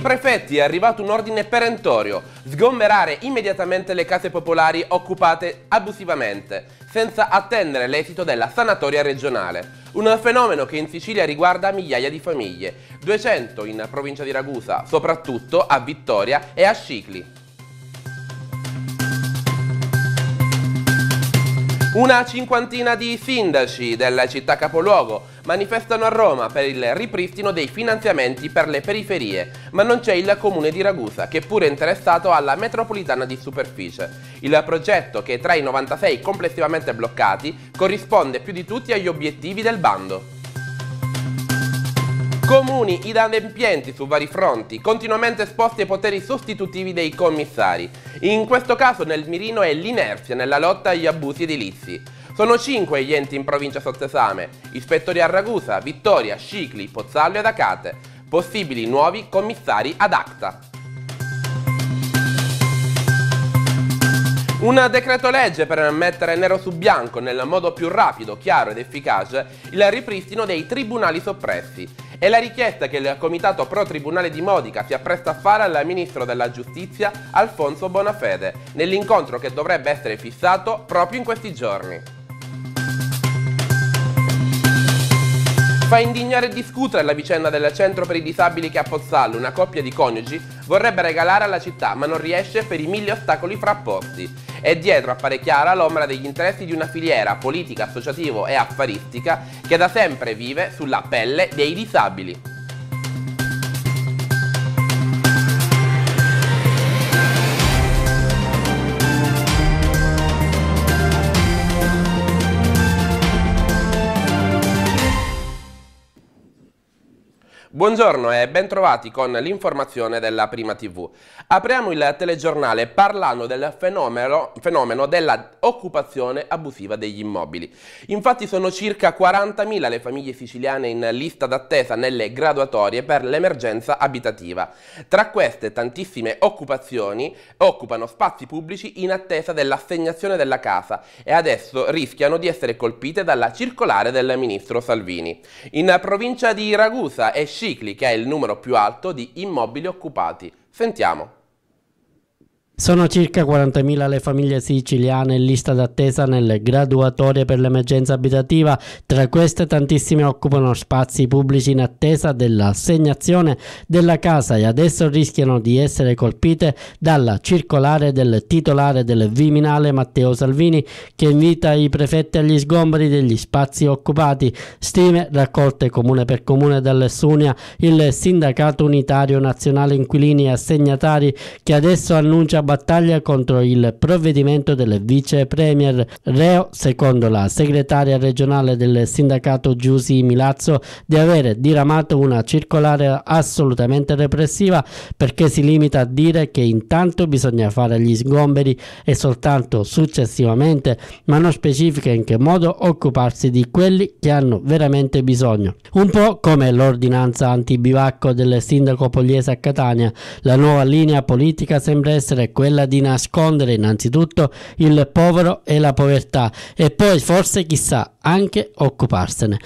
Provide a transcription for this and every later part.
Ai prefetti è arrivato un ordine perentorio, sgomberare immediatamente le case popolari occupate abusivamente, senza attendere l'esito della sanatoria regionale. Un fenomeno che in Sicilia riguarda migliaia di famiglie, 200 in provincia di Ragusa, soprattutto a Vittoria e a Scicli. Una cinquantina di sindaci della città capoluogo manifestano a Roma per il ripristino dei finanziamenti per le periferie, ma non c'è il comune di Ragusa, che pure è interessato alla metropolitana di superficie. Il progetto, che tra i 96 complessivamente bloccati, corrisponde più di tutti agli obiettivi del bando. Comuni inadempienti su vari fronti, continuamente esposti ai poteri sostitutivi dei commissari. In questo caso nel mirino è l'inerzia nella lotta agli abusi edilizi. Sono cinque gli enti in provincia sotto esame, ispettori a Ragusa, Vittoria, Scicli, Pozzallo ed Acate, possibili nuovi commissari ad acta. Un decreto legge per mettere nero su bianco nel modo più rapido, chiaro ed efficace il ripristino dei tribunali soppressi. È la richiesta che il Comitato Pro Tribunale di Modica si appresta a fare al Ministro della Giustizia Alfonso Bonafede nell'incontro che dovrebbe essere fissato proprio in questi giorni. Fa indignare e discutere la vicenda del centro per i disabili che a Pozzallo una coppia di coniugi vorrebbe regalare alla città ma non riesce per i mille ostacoli frapposti. E dietro appare chiara l'ombra degli interessi di una filiera politica, associativo e affaristica che da sempre vive sulla pelle dei disabili. Buongiorno e bentrovati con l'informazione della Prima TV. Apriamo il telegiornale parlando del fenomeno, fenomeno dell'occupazione abusiva degli immobili. Infatti sono circa 40.000 le famiglie siciliane in lista d'attesa nelle graduatorie per l'emergenza abitativa. Tra queste tantissime occupazioni occupano spazi pubblici in attesa dell'assegnazione della casa e adesso rischiano di essere colpite dalla circolare del ministro Salvini. In provincia di Ragusa e Sci cicli che è il numero più alto di immobili occupati. Sentiamo. Sono circa 40.000 le famiglie siciliane in lista d'attesa nelle graduatorie per l'emergenza abitativa, tra queste tantissime occupano spazi pubblici in attesa dell'assegnazione della casa e adesso rischiano di essere colpite dalla circolare del titolare del Viminale Matteo Salvini che invita i prefetti agli sgomberi degli spazi occupati, stime raccolte comune per comune dall'Essunia, il sindacato unitario nazionale inquilini e assegnatari che adesso annuncia battaglia contro il provvedimento del vice premier Reo, secondo la segretaria regionale del sindacato Giusi Milazzo, di avere diramato una circolare assolutamente repressiva perché si limita a dire che intanto bisogna fare gli sgomberi e soltanto successivamente, ma non specifica in che modo occuparsi di quelli che hanno veramente bisogno. Un po' come l'ordinanza antibivacco del sindaco Pogliese a Catania, la nuova linea politica sembra essere quella di nascondere innanzitutto il povero e la povertà e poi forse chissà anche occuparsene.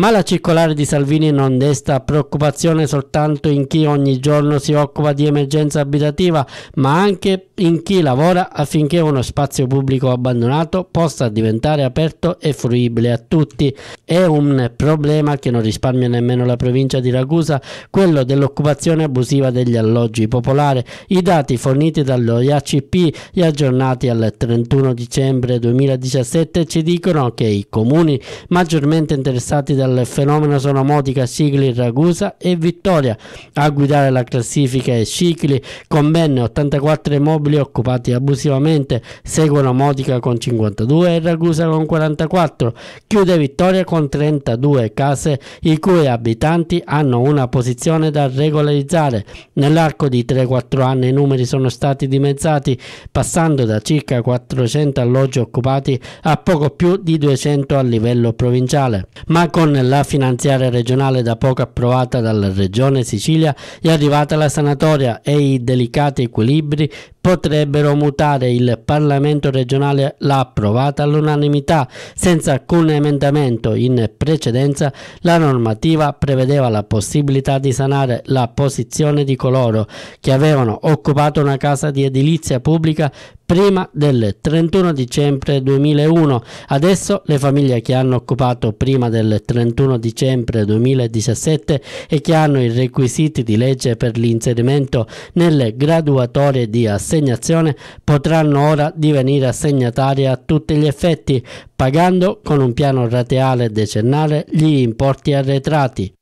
Ma la circolare di Salvini non desta preoccupazione soltanto in chi ogni giorno si occupa di emergenza abitativa, ma anche in chi lavora affinché uno spazio pubblico abbandonato possa diventare aperto e fruibile a tutti. È un problema che non risparmia nemmeno la provincia di Ragusa, quello dell'occupazione abusiva degli alloggi popolari. I dati forniti dallo IACP e aggiornati al 31 dicembre 2017 ci dicono che i comuni maggiormente interessati dalla dal fenomeno sono Motica, Sigli, Ragusa e Vittoria. A guidare la classifica è Cicli con ben 84 immobili occupati abusivamente, seguono Motica con 52 e Ragusa con 44. Chiude Vittoria con 32 case i cui abitanti hanno una posizione da regolarizzare. Nell'arco di 3-4 anni i numeri sono stati dimezzati, passando da circa 400 alloggi occupati a poco più di 200 a livello provinciale. Ma con nella finanziaria regionale da poco approvata dalla Regione Sicilia è arrivata la sanatoria e i delicati equilibri potrebbero mutare il Parlamento regionale l'ha approvata all'unanimità senza alcun emendamento in precedenza la normativa prevedeva la possibilità di sanare la posizione di coloro che avevano occupato una casa di edilizia pubblica prima del 31 dicembre 2001. Adesso le famiglie che hanno occupato prima del 31 dicembre 2017 e che hanno i requisiti di legge per l'inserimento nelle graduatorie di assegnazione potranno ora divenire assegnatari a tutti gli effetti, pagando con un piano rateale decennale gli importi arretrati.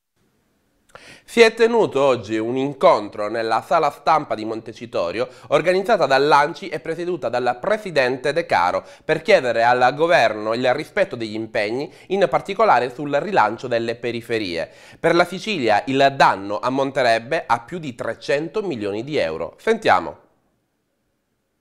Si è tenuto oggi un incontro nella sala stampa di Montecitorio organizzata dall'ANCI e presieduta dal Presidente De Caro per chiedere al Governo il rispetto degli impegni, in particolare sul rilancio delle periferie. Per la Sicilia il danno ammonterebbe a più di 300 milioni di euro. Sentiamo.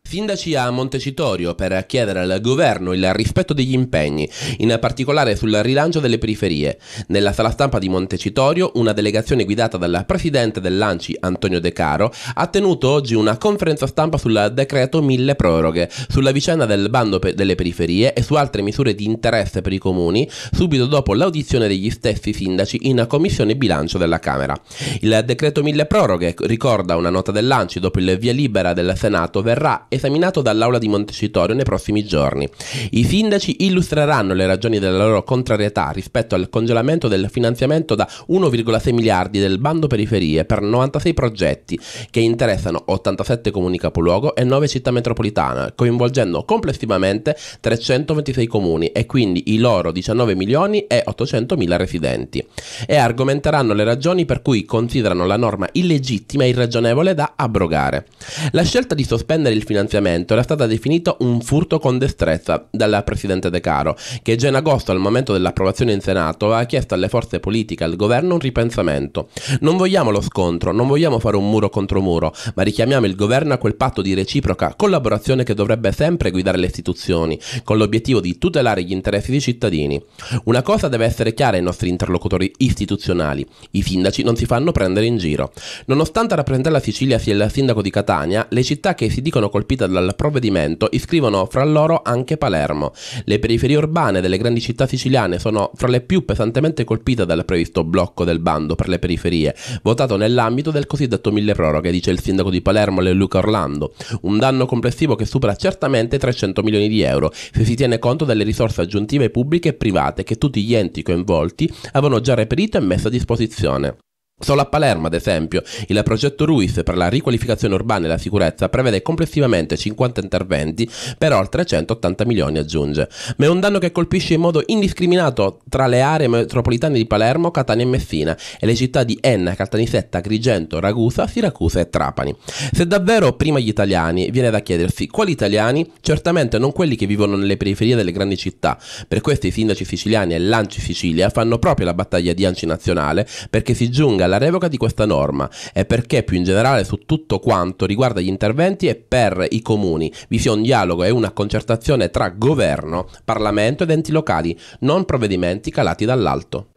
Sindaci a Montecitorio per chiedere al governo il rispetto degli impegni, in particolare sul rilancio delle periferie. Nella sala stampa di Montecitorio, una delegazione guidata dal presidente dell'Anci Antonio De Caro ha tenuto oggi una conferenza stampa sul decreto mille proroghe, sulla vicenda del bando pe- delle periferie e su altre misure di interesse per i comuni, subito dopo l'audizione degli stessi sindaci in commissione bilancio della Camera. Il decreto mille proroghe, ricorda una nota dell'Anci dopo il via libera del Senato, verrà esaminato dall'Aula di Montecitorio nei prossimi giorni. I sindaci illustreranno le ragioni della loro contrarietà rispetto al congelamento del finanziamento da 1,6 miliardi del bando periferie per 96 progetti che interessano 87 comuni capoluogo e 9 città metropolitane, coinvolgendo complessivamente 326 comuni e quindi i loro 19 milioni e 800 mila residenti. E argomenteranno le ragioni per cui considerano la norma illegittima e irragionevole da abrogare. La scelta di sospendere il finanziamento finanziamento era stato definito un furto con destrezza dalla Presidente De Caro, che già in agosto, al momento dell'approvazione in Senato, aveva chiesto alle forze politiche e al governo un ripensamento. Non vogliamo lo scontro, non vogliamo fare un muro contro muro, ma richiamiamo il governo a quel patto di reciproca collaborazione che dovrebbe sempre guidare le istituzioni, con l'obiettivo di tutelare gli interessi dei cittadini. Una cosa deve essere chiara ai nostri interlocutori istituzionali, i sindaci non si fanno prendere in giro. Nonostante rappresentare la Sicilia sia il sindaco di Catania, le città che si dicono colpite colpita dal provvedimento iscrivono fra loro anche Palermo. Le periferie urbane delle grandi città siciliane sono fra le più pesantemente colpite dal previsto blocco del bando per le periferie, votato nell'ambito del cosiddetto mille proroghe, dice il sindaco di Palermo Luca Orlando. Un danno complessivo che supera certamente 300 milioni di euro, se si tiene conto delle risorse aggiuntive pubbliche e private che tutti gli enti coinvolti avevano già reperito e messo a disposizione. Solo a Palermo, ad esempio, il progetto RUIS per la riqualificazione urbana e la sicurezza prevede complessivamente 50 interventi per oltre 180 milioni, aggiunge. Ma è un danno che colpisce in modo indiscriminato tra le aree metropolitane di Palermo, Catania e Messina e le città di Enna, Caltanissetta, Agrigento, Ragusa, Siracusa e Trapani. Se davvero prima gli italiani, viene da chiedersi quali italiani? Certamente non quelli che vivono nelle periferie delle grandi città. Per questo i sindaci siciliani e l'Anci Sicilia fanno proprio la battaglia di Anci Nazionale perché si giunga alla revoca di questa norma e perché più in generale su tutto quanto riguarda gli interventi e per i comuni vi sia un dialogo e una concertazione tra governo, Parlamento ed enti locali, non provvedimenti calati dall'alto.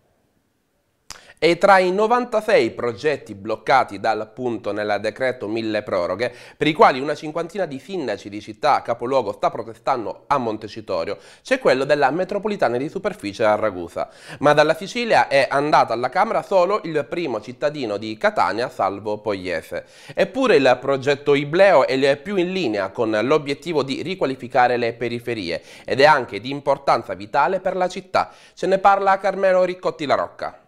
E tra i 96 progetti bloccati dal punto nel decreto mille proroghe, per i quali una cinquantina di sindaci di città capoluogo sta protestando a Montecitorio, c'è quello della metropolitana di superficie a Ragusa. Ma dalla Sicilia è andato alla Camera solo il primo cittadino di Catania, Salvo Pogliese. Eppure il progetto Ibleo è il più in linea con l'obiettivo di riqualificare le periferie ed è anche di importanza vitale per la città. Ce ne parla Carmelo Riccotti La Rocca.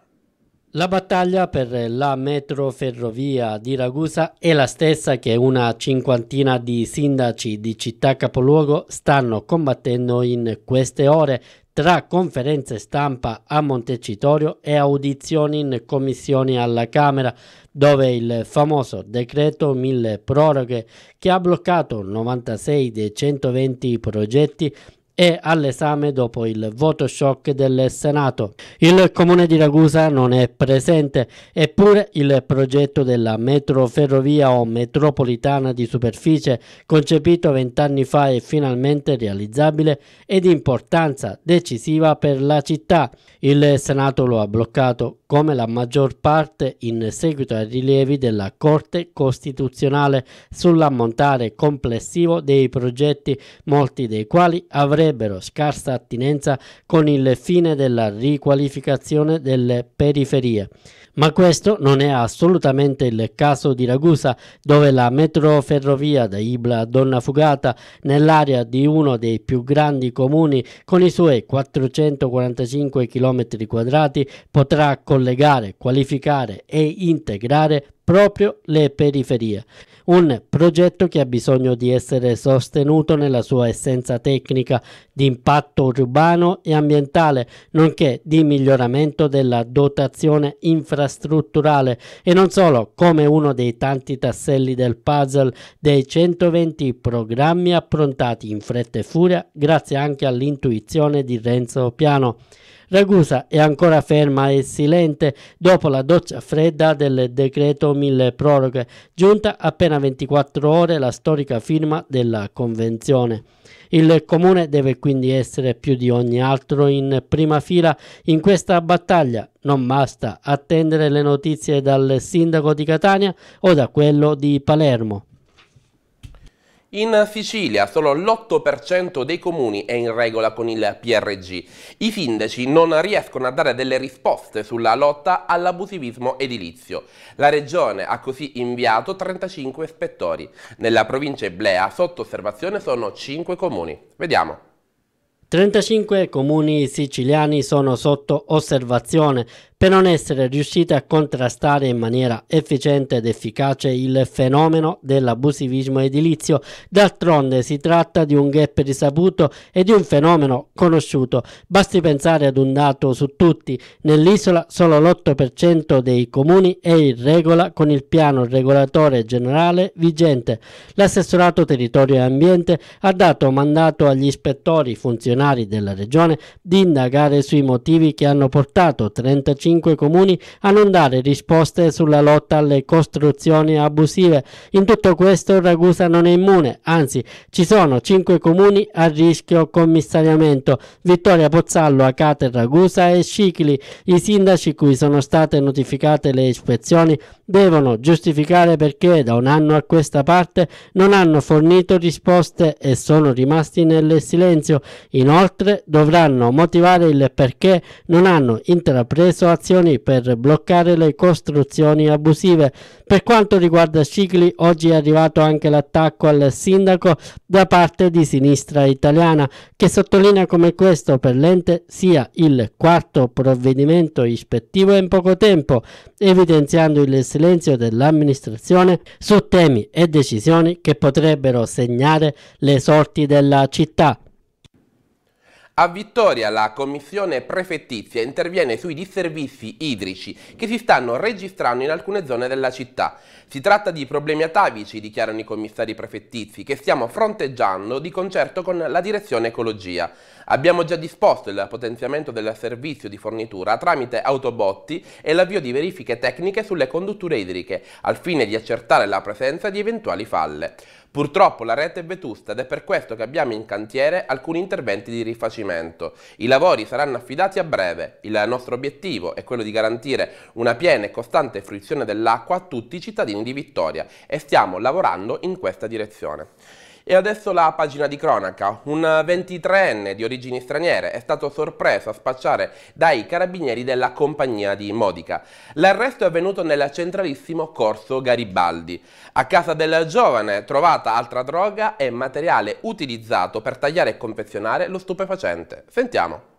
La battaglia per la metroferrovia di Ragusa è la stessa che una cinquantina di sindaci di città capoluogo stanno combattendo in queste ore tra conferenze stampa a Montecitorio e audizioni in commissioni alla Camera, dove il famoso decreto mille proroghe che ha bloccato 96 dei 120 progetti è all'esame dopo il voto shock del Senato. Il comune di Ragusa non è presente, eppure il progetto della metroferrovia o metropolitana di superficie, concepito vent'anni fa, è finalmente realizzabile e di importanza decisiva per la città. Il Senato lo ha bloccato, come la maggior parte in seguito ai rilievi della Corte Costituzionale sull'ammontare complessivo dei progetti, molti dei quali avrebbero avrebbero scarsa attinenza con il fine della riqualificazione delle periferie. Ma questo non è assolutamente il caso di Ragusa, dove la metroferrovia da Ibla a Donna Fugata, nell'area di uno dei più grandi comuni con i suoi 445 km quadrati, potrà collegare, qualificare e integrare proprio le periferie. Un progetto che ha bisogno di essere sostenuto nella sua essenza tecnica di impatto urbano e ambientale, nonché di miglioramento della dotazione infrastrutturale e non solo come uno dei tanti tasselli del puzzle dei 120 programmi approntati in fretta e furia grazie anche all'intuizione di Renzo Piano. Ragusa è ancora ferma e silente dopo la doccia fredda del decreto mille proroghe, giunta appena 24 ore la storica firma della convenzione. Il comune deve quindi essere più di ogni altro in prima fila in questa battaglia. Non basta attendere le notizie dal sindaco di Catania o da quello di Palermo. In Sicilia solo l'8% dei comuni è in regola con il PRG. I sindaci non riescono a dare delle risposte sulla lotta all'abusivismo edilizio. La regione ha così inviato 35 ispettori. Nella provincia Eblea sotto osservazione sono 5 comuni. Vediamo. 35 comuni siciliani sono sotto osservazione per non essere riuscite a contrastare in maniera efficiente ed efficace il fenomeno dell'abusivismo edilizio. D'altronde si tratta di un gap risaputo e di un fenomeno conosciuto. Basti pensare ad un dato su tutti. Nell'isola solo l'8% dei comuni è in regola con il piano regolatore generale vigente. L'assessorato territorio e ambiente ha dato mandato agli ispettori funzionari della regione di indagare sui motivi che hanno portato 35 5 comuni a non dare risposte sulla lotta alle costruzioni abusive. In tutto questo Ragusa non è immune, anzi ci sono 5 comuni a rischio commissariamento. Vittoria Pozzallo, Acate, Ragusa e Scicli. I sindaci cui sono state notificate le ispezioni devono giustificare perché da un anno a questa parte non hanno fornito risposte e sono rimasti nel silenzio. Inoltre dovranno motivare il perché non hanno intrapreso azioni agevolazioni per bloccare le costruzioni abusive. Per quanto riguarda Cicli, oggi è arrivato anche l'attacco al sindaco da parte di sinistra italiana, che sottolinea come questo per l'ente sia il quarto provvedimento ispettivo in poco tempo, evidenziando il silenzio dell'amministrazione su temi e decisioni che potrebbero segnare le sorti della città. A Vittoria la commissione prefettizia interviene sui disservizi idrici che si stanno registrando in alcune zone della città. Si tratta di problemi atavici, dichiarano i commissari prefettizi, che stiamo fronteggiando di concerto con la direzione ecologia. Abbiamo già disposto il potenziamento del servizio di fornitura tramite autobotti e l'avvio di verifiche tecniche sulle condutture idriche, al fine di accertare la presenza di eventuali falle. Purtroppo la rete è vetusta ed è per questo che abbiamo in cantiere alcuni interventi di rifacimento. I lavori saranno affidati a breve. Il nostro obiettivo è quello di garantire una piena e costante fruizione dell'acqua a tutti i cittadini di Vittoria e stiamo lavorando in questa direzione. E adesso la pagina di cronaca. Un 23enne di origini straniere è stato sorpreso a spacciare dai carabinieri della compagnia di Modica. L'arresto è avvenuto nel centralissimo corso Garibaldi. A casa del giovane trovata altra droga e materiale utilizzato per tagliare e confezionare lo stupefacente. Sentiamo.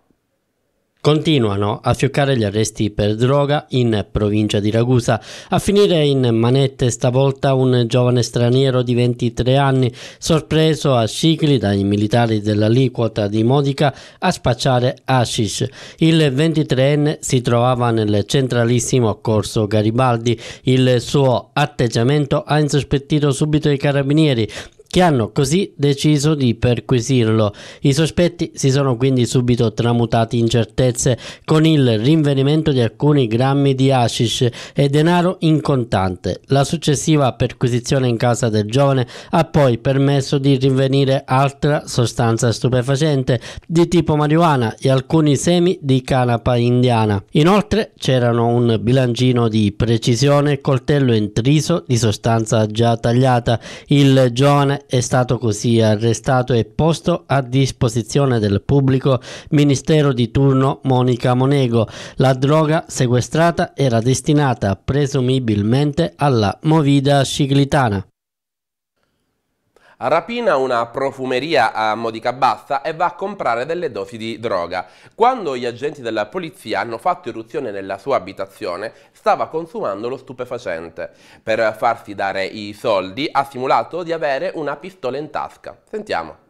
Continuano a fioccare gli arresti per droga in provincia di Ragusa. A finire in manette stavolta un giovane straniero di 23 anni, sorpreso a Scicli dai militari dell'aliquota di Modica a spacciare hashish. Il 23enne si trovava nel centralissimo corso Garibaldi. Il suo atteggiamento ha insospettito subito i carabinieri che hanno così deciso di perquisirlo. I sospetti si sono quindi subito tramutati in certezze con il rinvenimento di alcuni grammi di hashish e denaro in contante. La successiva perquisizione in casa del giovane ha poi permesso di rinvenire altra sostanza stupefacente di tipo marijuana e alcuni semi di canapa indiana. Inoltre c'erano un bilancino di precisione e coltello intriso di sostanza già tagliata. Il giovane è stato così arrestato e posto a disposizione del pubblico ministero di turno Monica Monego. La droga sequestrata era destinata presumibilmente alla movida ciclitana. Rapina una profumeria a Modica Bassa e va a comprare delle dosi di droga. Quando gli agenti della polizia hanno fatto irruzione nella sua abitazione, stava consumando lo stupefacente. Per farsi dare i soldi ha simulato di avere una pistola in tasca. Sentiamo.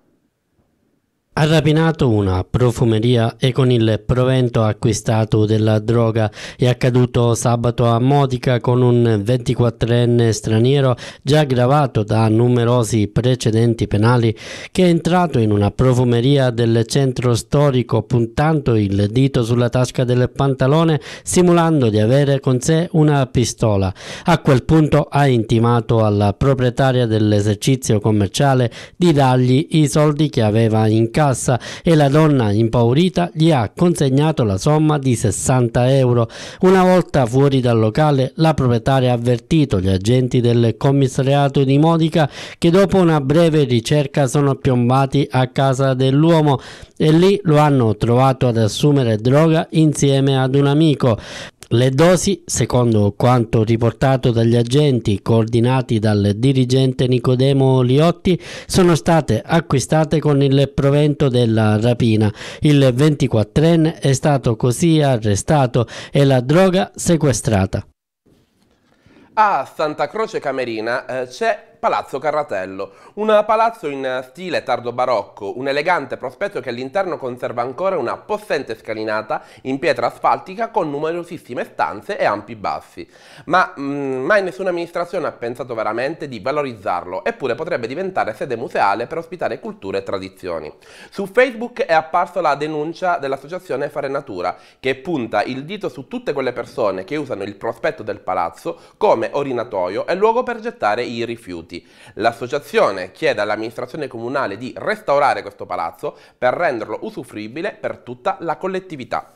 Ha rapinato una profumeria e con il provento acquistato della droga è accaduto sabato a Modica con un 24enne straniero già gravato da numerosi precedenti penali che è entrato in una profumeria del centro storico puntando il dito sulla tasca del pantalone simulando di avere con sé una pistola. A quel punto ha intimato alla proprietaria dell'esercizio commerciale di dargli i soldi che aveva in casa cassa e la donna impaurita gli ha consegnato la somma di 60 euro. Una volta fuori dal locale la proprietaria ha avvertito gli agenti del commissariato di Modica che dopo una breve ricerca sono piombati a casa dell'uomo e lì lo hanno trovato ad assumere droga insieme ad un amico. Le dosi, secondo quanto riportato dagli agenti coordinati dal dirigente Nicodemo Liotti, sono state acquistate con il provento della rapina. Il 24enne è stato così arrestato e la droga sequestrata. A Santa Croce Camerina eh, c'è Palazzo Carratello. Un palazzo in eh, stile tardo barocco, un elegante prospetto che all'interno conserva ancora una possente scalinata in pietra asfaltica con numerosissime stanze e ampi bassi. Ma mh, mm, mai nessuna amministrazione ha pensato veramente di valorizzarlo, eppure potrebbe diventare sede museale per ospitare culture e tradizioni. Su Facebook è apparsa la denuncia dell'associazione Fare Natura, che punta il dito su tutte quelle persone che usano il prospetto del palazzo come orinatoio e luogo per gettare i rifiuti rifiuti. L'associazione chiede all'amministrazione comunale di restaurare questo palazzo per renderlo usufruibile per tutta la collettività.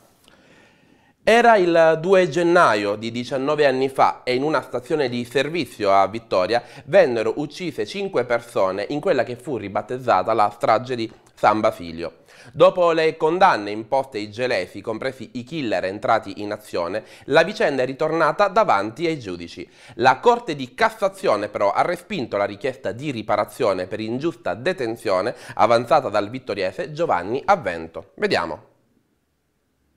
Era il 2 gennaio di 19 anni fa e in una stazione di servizio a Vittoria vennero uccise 5 persone in quella che fu ribattezzata la strage di Zamba Filio. Dopo le condanne imposte ai gelefi, compresi i killer entrati in azione, la vicenda è ritornata davanti ai giudici. La Corte di Cassazione però ha respinto la richiesta di riparazione per ingiusta detenzione avanzata dal vittoriese Giovanni Avvento. Vediamo.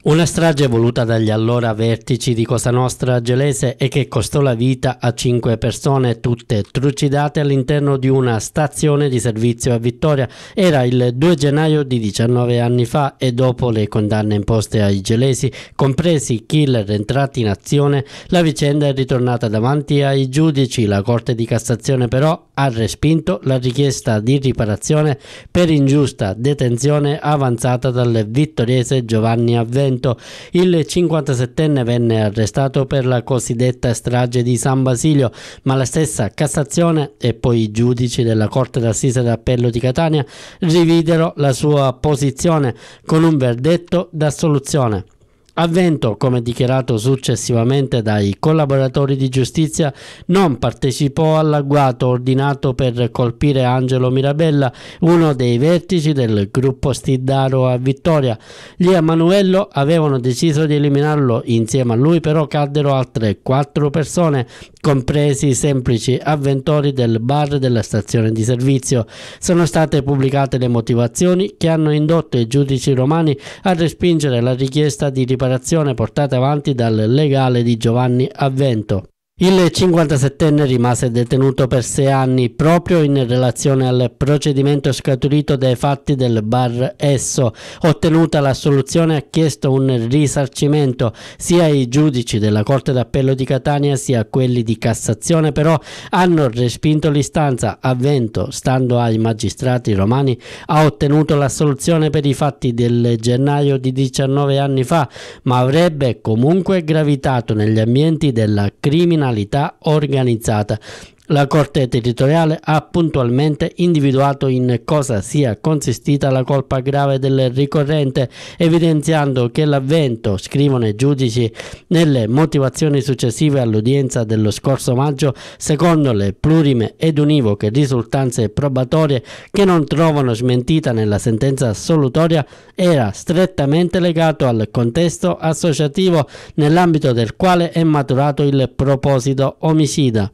Una strage voluta dagli allora vertici di Cosa Nostra gelese e che costò la vita a cinque persone, tutte trucidate all'interno di una stazione di servizio a Vittoria. Era il 2 gennaio di 19 anni fa e dopo le condanne imposte ai gelesi, compresi i killer entrati in azione, la vicenda è ritornata davanti ai giudici. La Corte di Cassazione però ha respinto la richiesta di riparazione per ingiusta detenzione avanzata dal vittoriese Giovanni Avvento. Benevento, il 57enne venne arrestato per la cosiddetta strage di San Basilio, ma la stessa Cassazione e poi i giudici della Corte d'Assise d'Appello di Catania rividero la sua posizione con un verdetto d'assoluzione. Avvento, come dichiarato successivamente dai collaboratori di giustizia, non partecipò all'agguato ordinato per colpire Angelo Mirabella, uno dei vertici del gruppo Stiddaro a Vittoria. Gli Emanuello avevano deciso di eliminarlo, insieme a lui però caddero altre quattro persone compresi i semplici avventori del bar della stazione di servizio. Sono state pubblicate le motivazioni che hanno indotto i giudici romani a respingere la richiesta di riparazione portata avanti dal legale di Giovanni Avvento. Il 57enne rimase detenuto per sei anni proprio in relazione al procedimento scaturito dai fatti del bar Esso. Ottenuta l'assoluzione ha chiesto un risarcimento sia ai giudici della Corte d'Appello di Catania sia a quelli di Cassazione, però hanno respinto l'istanza. Avvento, stando ai magistrati romani, ha ottenuto l'assoluzione per i fatti del gennaio di 19 anni fa, ma avrebbe comunque gravitato negli ambienti della criminalità criminalità organizzata la Corte territoriale ha puntualmente individuato in cosa sia consistita la colpa grave del ricorrente, evidenziando che l'avvento, scrivono i giudici, nelle motivazioni successive all'udienza dello scorso maggio, secondo le plurime ed univoche risultanze probatorie che non trovano smentita nella sentenza assolutoria, era strettamente legato al contesto associativo nell'ambito del quale è maturato il proposito omicida.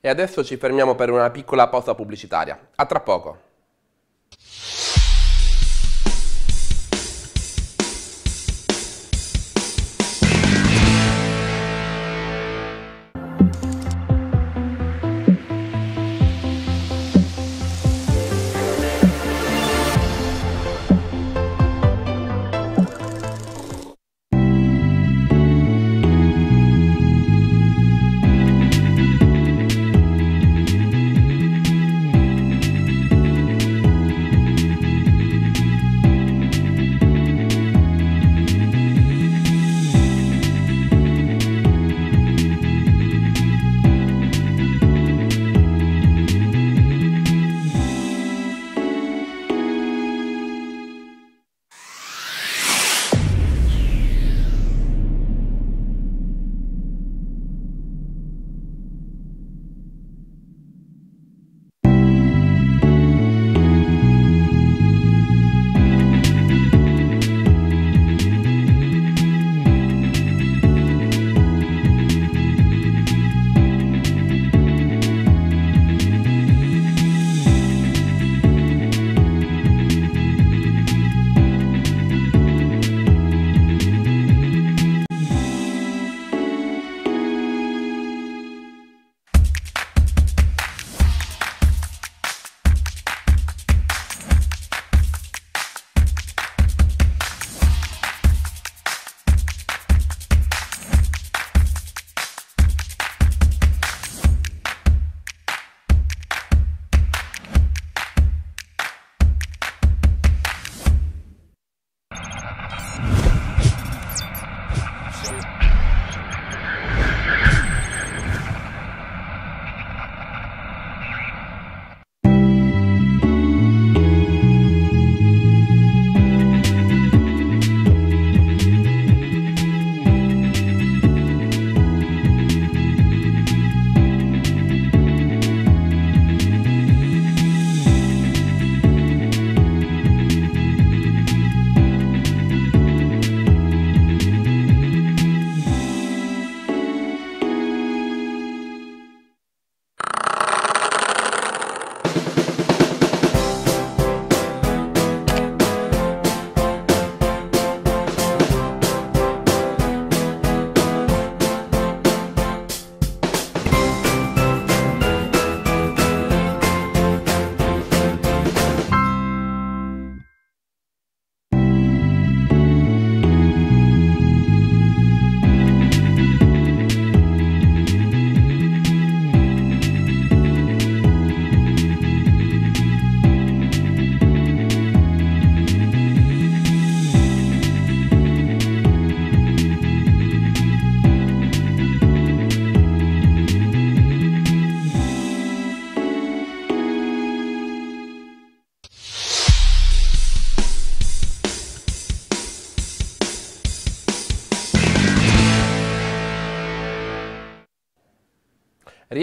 E adesso ci fermiamo per una piccola pausa pubblicitaria. A tra poco!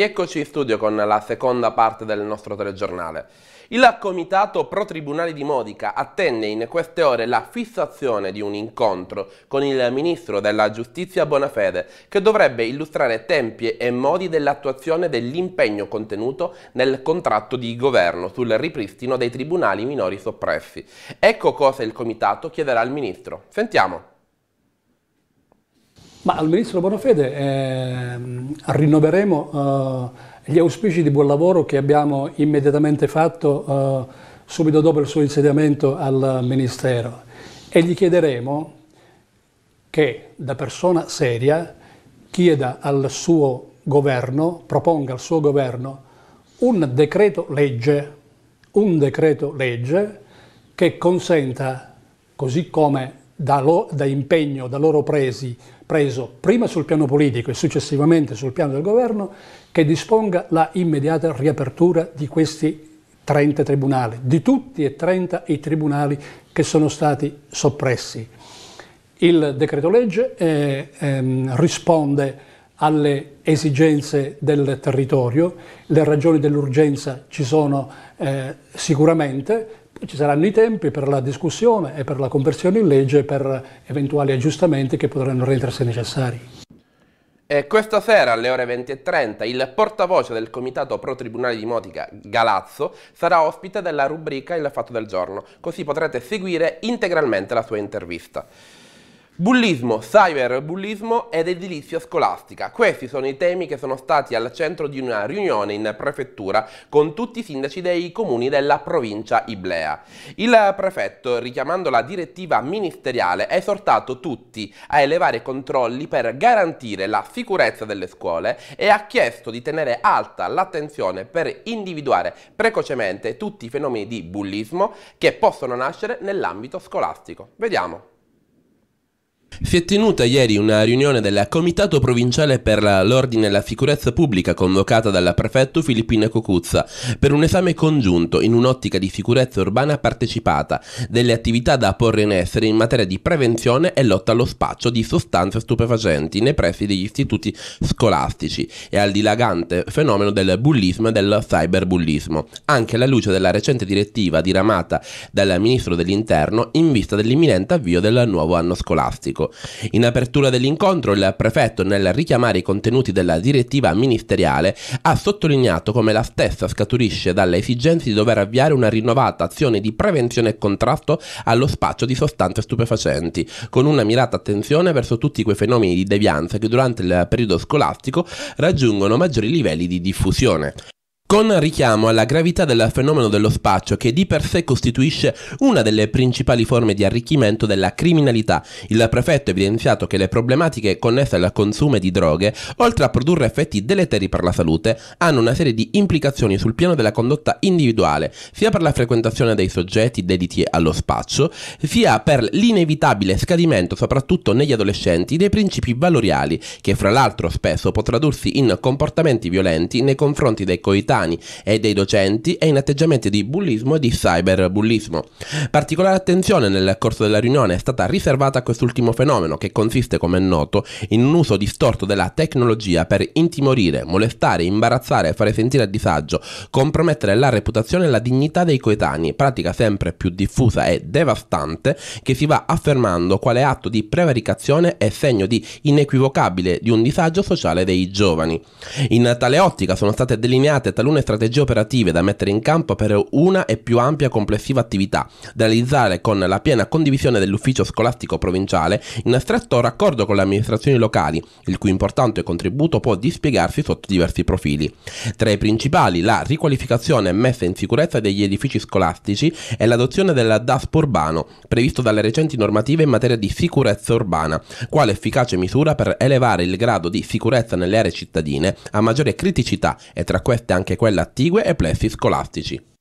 Rieccoci in studio con la seconda parte del nostro telegiornale. Il Comitato Pro Tribunale di Modica attende in queste ore la fissazione di un incontro con il Ministro della Giustizia Bonafede che dovrebbe illustrare tempi e modi dell'attuazione dell'impegno contenuto nel contratto di governo sul ripristino dei tribunali minori soppressi. Ecco cosa il Comitato chiederà al Ministro. Sentiamo. Ma al Ministro Bonafede eh, rinnoveremo eh, gli auspici di buon lavoro che abbiamo immediatamente fatto eh, subito dopo il suo insediamento al Ministero e gli chiederemo che da persona seria chieda al suo governo, proponga al suo governo un decreto legge, un decreto legge che consenta, così come da, lo, da impegno da loro presi preso prima sul piano politico e successivamente sul piano del governo che disponga la immediata riapertura di questi 30 tribunali, di tutti e 30 i tribunali che sono stati soppressi. Il decreto legge eh, ehm, risponde alle esigenze del territorio, le ragioni dell'urgenza ci sono eh, sicuramente, poi ci saranno i tempi per la discussione e per la conversione in legge e per eventuali aggiustamenti che potranno rendersi necessari. E eh, questa sera alle ore 20.30 il portavoce del Comitato Pro Tribunale di Motica, Galazzo, sarà ospite della rubrica Il Fatto del Giorno, così potrete seguire integralmente la sua intervista. Bullismo, cyberbullismo ed edilizia scolastica. Questi sono i temi che sono stati al centro di una riunione in prefettura con tutti i sindaci dei comuni della provincia Iblea. Il prefetto, richiamando la direttiva ministeriale, ha esortato tutti a elevare i controlli per garantire la sicurezza delle scuole e ha chiesto di tenere alta l'attenzione per individuare precocemente tutti i fenomeni di bullismo che possono nascere nell'ambito scolastico. Vediamo. Si è tenuta ieri una riunione del Comitato Provinciale per l'Ordine e la Sicurezza Pubblica convocata dalla prefetto Filippina Cocuzza per un esame congiunto in un'ottica di sicurezza urbana partecipata delle attività da porre in essere in materia di prevenzione e lotta allo spaccio di sostanze stupefacenti nei pressi degli istituti scolastici e al dilagante fenomeno del bullismo e del cyberbullismo, anche alla luce della recente direttiva diramata dal Ministro dell'Interno in vista dell'imminente avvio del nuovo anno scolastico. In apertura dell'incontro il prefetto, nel richiamare i contenuti della direttiva ministeriale, ha sottolineato come la stessa scaturisce dalle esigenze di dover avviare una rinnovata azione di prevenzione e contrasto allo spaccio di sostanze stupefacenti, con una mirata attenzione verso tutti quei fenomeni di devianza che durante il periodo scolastico raggiungono maggiori livelli di diffusione. Con richiamo alla gravità del fenomeno dello spaccio che di per sé costituisce una delle principali forme di arricchimento della criminalità, il prefetto ha evidenziato che le problematiche connesse al consumo di droghe, oltre a produrre effetti deleteri per la salute, hanno una serie di implicazioni sul piano della condotta individuale, sia per la frequentazione dei soggetti dediti allo spaccio, sia per l'inevitabile scadimento, soprattutto negli adolescenti, dei principi valoriali, che fra l'altro spesso può tradursi in comportamenti violenti nei confronti dei coetanei coetanei e dei docenti e in atteggiamenti di bullismo e di cyberbullismo. Particolare attenzione nel corso della riunione è stata riservata a quest'ultimo fenomeno che consiste, come è noto, in un uso distorto della tecnologia per intimorire, molestare, imbarazzare, fare sentire a disagio, compromettere la reputazione e la dignità dei coetanei, pratica sempre più diffusa e devastante che si va affermando quale atto di prevaricazione e segno di inequivocabile di un disagio sociale dei giovani. In tale ottica sono state delineate tal- talune strategie operative da mettere in campo per una e più ampia complessiva attività, da realizzare con la piena condivisione dell'ufficio scolastico provinciale in stretto raccordo con le amministrazioni locali, il cui importante contributo può dispiegarsi sotto diversi profili. Tra i principali la riqualificazione e messa in sicurezza degli edifici scolastici e l'adozione del DASP urbano, previsto dalle recenti normative in materia di sicurezza urbana, quale efficace misura per elevare il grado di sicurezza nelle aree cittadine a maggiore criticità e tra queste anche anche quelle attigue e plessi scolastici.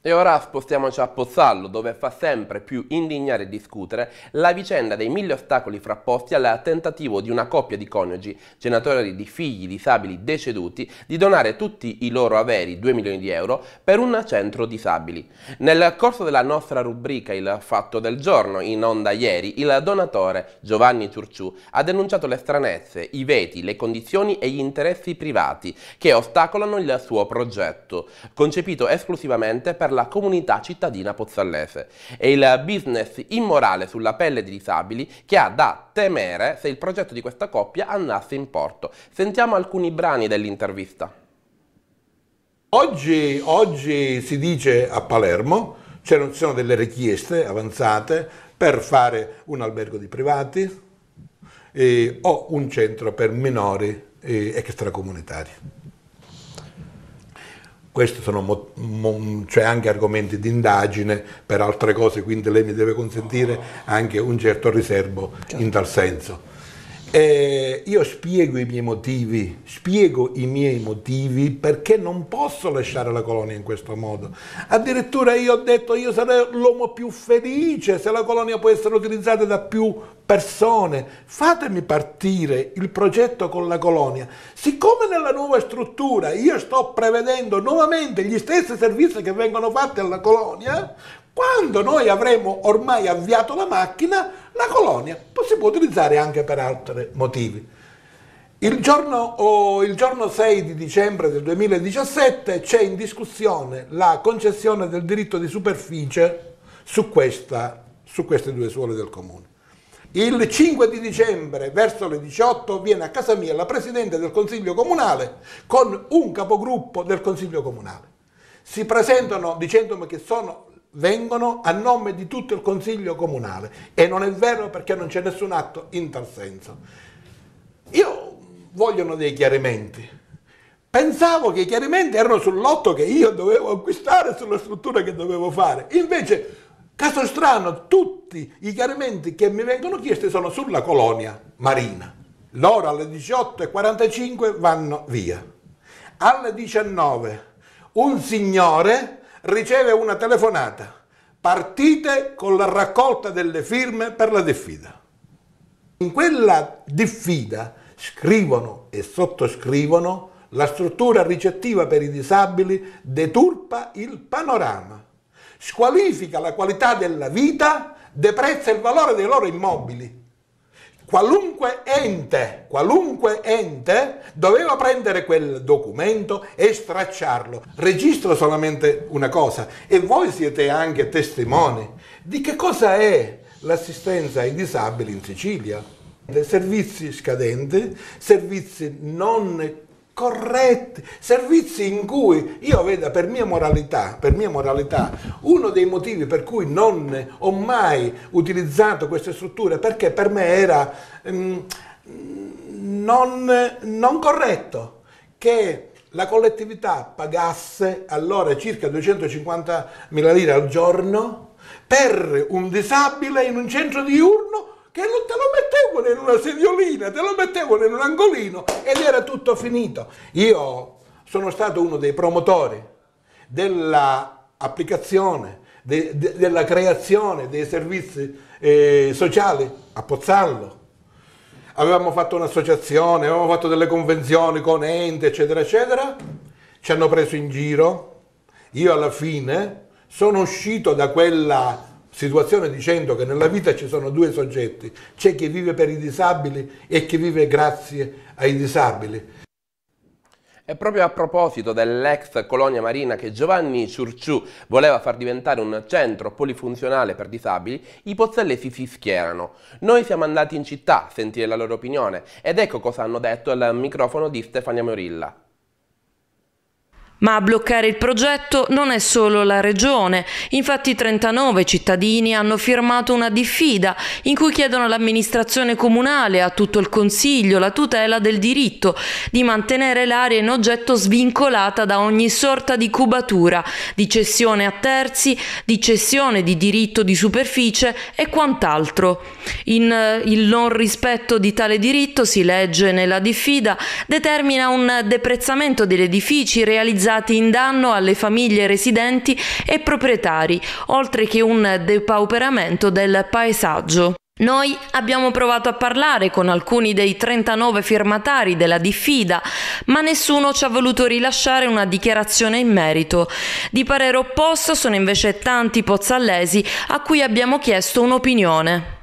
E ora spostiamoci a Pozzallo, dove fa sempre più indignare e discutere la vicenda dei mille ostacoli frapposti al tentativo di una coppia di coniugi, genitori di figli disabili deceduti, di donare tutti i loro averi, 2 milioni di euro, per un centro disabili. Nel corso della nostra rubrica Il Fatto del Giorno, in onda ieri, il donatore Giovanni Ciurciù ha denunciato le stranezze, i veti, le condizioni e gli interessi privati che ostacolano il suo progetto, concepito esclusivamente per per la comunità cittadina pozzallese. È il business immorale sulla pelle di disabili che ha da temere se il progetto di questa coppia andasse in porto. Sentiamo alcuni brani dell'intervista. Oggi, oggi si dice a Palermo ci sono delle richieste avanzate per fare un albergo di privati eh, o un centro per minori eh, extracomunitari. Questi sono mo, mo, cioè anche argomenti di indagine per altre cose, quindi lei mi deve consentire anche un certo riservo certo. in tal senso. Eh, io spiego i miei motivi, spiego i miei motivi perché non posso lasciare la colonia in questo modo. Addirittura io ho detto io sarei l'uomo più felice se la colonia può essere utilizzata da più persone. Fatemi partire il progetto con la colonia. Siccome nella nuova struttura io sto prevedendo nuovamente gli stessi servizi che vengono fatti alla colonia, quando noi avremo ormai avviato la macchina, la colonia si può utilizzare anche per altri motivi. Il giorno, oh, il giorno 6 di dicembre del 2017 c'è in discussione la concessione del diritto di superficie su, questa, su queste due suole del comune. Il 5 di dicembre, verso le 18, viene a casa mia la Presidente del Consiglio Comunale con un capogruppo del Consiglio Comunale. Si presentano dicendomi che sono vengono a nome di tutto il Consiglio Comunale e non è vero perché non c'è nessun atto in tal senso. Io vogliono dei chiarimenti. Pensavo che i chiarimenti erano sul lotto che io dovevo acquistare, sulla struttura che dovevo fare. Invece, caso strano, tutti i chiarimenti che mi vengono chiesti sono sulla colonia marina. Loro alle 18.45 vanno via. Alle 19 un signore riceve una telefonata. Partite con la raccolta delle firme per la diffida. In quella diffida scrivono e sottoscrivono la struttura ricettiva per i disabili deturpa il panorama, squalifica la qualità della vita, deprezza il valore dei loro immobili, qualunque ente, qualunque ente doveva prendere quel documento e stracciarlo. Registro solamente una cosa, e voi siete anche testimoni di che cosa è l'assistenza ai disabili in Sicilia. Servizi scadenti, servizi non corretti, servizi in cui io vedo per mia moralità, per mia moralità uno dei motivi per cui non ho mai utilizzato queste strutture perché per me era um, non, non corretto che la collettività pagasse allora circa 250 mila lire al giorno per un disabile in un centro diurno che non te lo mettevano in una sediolina, te lo mettevano in un angolino ed era tutto finito. Io sono stato uno dei promotori dell'applicazione, de, de, della creazione dei servizi eh, sociali a Pozzallo. Avevamo fatto un'associazione, avevamo fatto delle convenzioni con ente, eccetera, eccetera. Ci hanno preso in giro. Io alla fine sono uscito da quella situazione dicendo che nella vita ci sono due soggetti, c'è chi vive per i disabili e chi vive grazie ai disabili. E proprio a proposito dell'ex colonia marina che Giovanni Ciurciù voleva far diventare un centro polifunzionale per disabili, i pozzellesi si schierano. Noi siamo andati in città a sentire la loro opinione ed ecco cosa hanno detto al microfono di Stefania Morilla. Ma a bloccare il progetto non è solo la Regione, infatti 39 cittadini hanno firmato una diffida in cui chiedono all'amministrazione comunale, a tutto il Consiglio, la tutela del diritto di mantenere l'area in oggetto svincolata da ogni sorta di cubatura, di cessione a terzi, di cessione di diritto di superficie e quant'altro. In eh, il non rispetto di tale diritto, si legge nella diffida, determina un deprezzamento degli edifici realizzati finalizzati in danno alle famiglie residenti e proprietari, oltre che un depauperamento del paesaggio. Noi abbiamo provato a parlare con alcuni dei 39 firmatari della diffida, ma nessuno ci ha voluto rilasciare una dichiarazione in merito. Di parere opposto sono invece tanti pozzallesi a cui abbiamo chiesto un'opinione.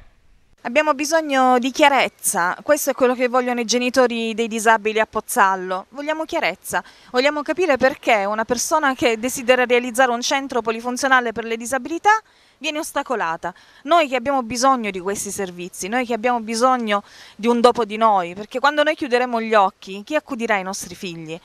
Abbiamo bisogno di chiarezza, questo è quello che vogliono i genitori dei disabili a Pozzallo. Vogliamo chiarezza, vogliamo capire perché una persona che desidera realizzare un centro polifunzionale per le disabilità viene ostacolata. Noi che abbiamo bisogno di questi servizi, noi che abbiamo bisogno di un dopo di noi, perché quando noi chiuderemo gli occhi, chi accudirà i nostri figli?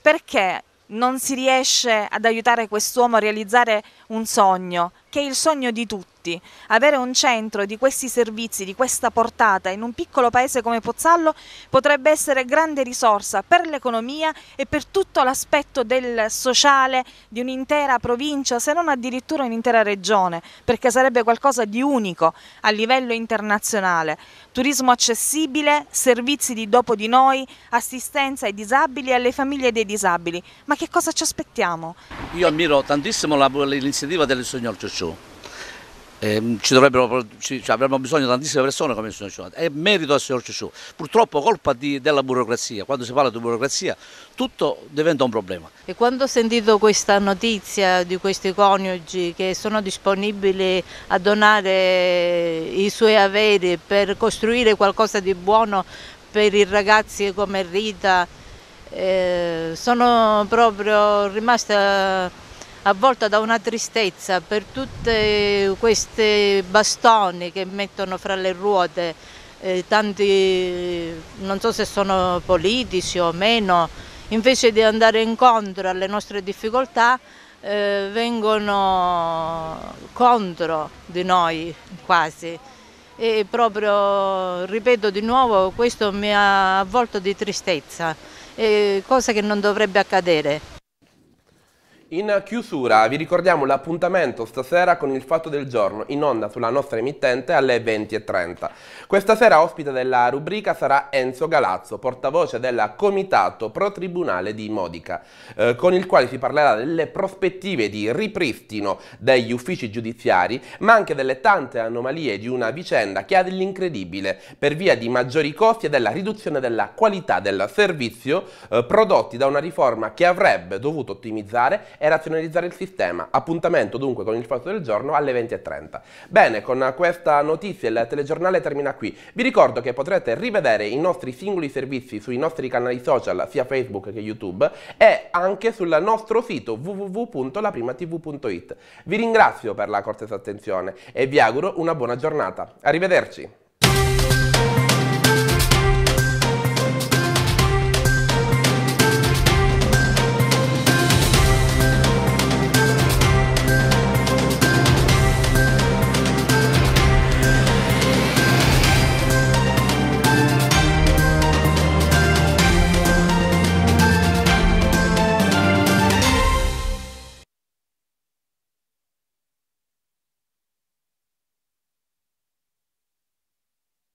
Perché non si riesce ad aiutare quest'uomo a realizzare un sogno, che è il sogno di tutti? tutti. Avere un centro di questi servizi, di questa portata, in un piccolo paese come Pozzallo potrebbe essere grande risorsa per l'economia e per tutto l'aspetto del sociale di un'intera provincia, se non addirittura un'intera regione, perché sarebbe qualcosa di unico a livello internazionale. Turismo accessibile, servizi di dopo di noi, assistenza ai disabili e alle famiglie dei disabili. Ma che cosa ci aspettiamo? Io ammiro tantissimo l'iniziativa del signor Ciucciù eh, ci dovrebbero, ci, cioè, avremmo bisogno di tantissime persone come il signor scelte. È merito al signor Cicciù. Purtroppo colpa di, della burocrazia. Quando si parla di burocrazia tutto diventa un problema. E quando ho sentito questa notizia di questi coniugi che sono disponibili a donare i suoi averi per costruire qualcosa di buono per i ragazzi come Rita, eh, sono proprio rimasta avvolta da una tristezza per tutti questi bastoni che mettono fra le ruote eh, tanti, non so se sono politici o meno, invece di andare incontro alle nostre difficoltà eh, vengono contro di noi quasi e proprio, ripeto di nuovo, questo mi ha avvolto di tristezza, eh, cosa che non dovrebbe accadere. In chiusura vi ricordiamo l'appuntamento stasera con il Fatto del Giorno in onda sulla nostra emittente alle 20.30. Questa sera ospite della rubrica sarà Enzo Galazzo, portavoce del Comitato Pro Tribunale di Modica, eh, con il quale si parlerà delle prospettive di ripristino degli uffici giudiziari, ma anche delle tante anomalie di una vicenda che ha dell'incredibile per via di maggiori costi e della riduzione della qualità del servizio eh, prodotti da una riforma che avrebbe dovuto ottimizzare e razionalizzare il sistema. Appuntamento dunque con il fatto del giorno alle 20.30. Bene, con questa notizia il telegiornale termina qui. Vi ricordo che potrete rivedere i nostri singoli servizi sui nostri canali social, sia Facebook che YouTube, e anche sul nostro sito www.laprimatv.it. Vi ringrazio per la cortesa attenzione e vi auguro una buona giornata. Arrivederci!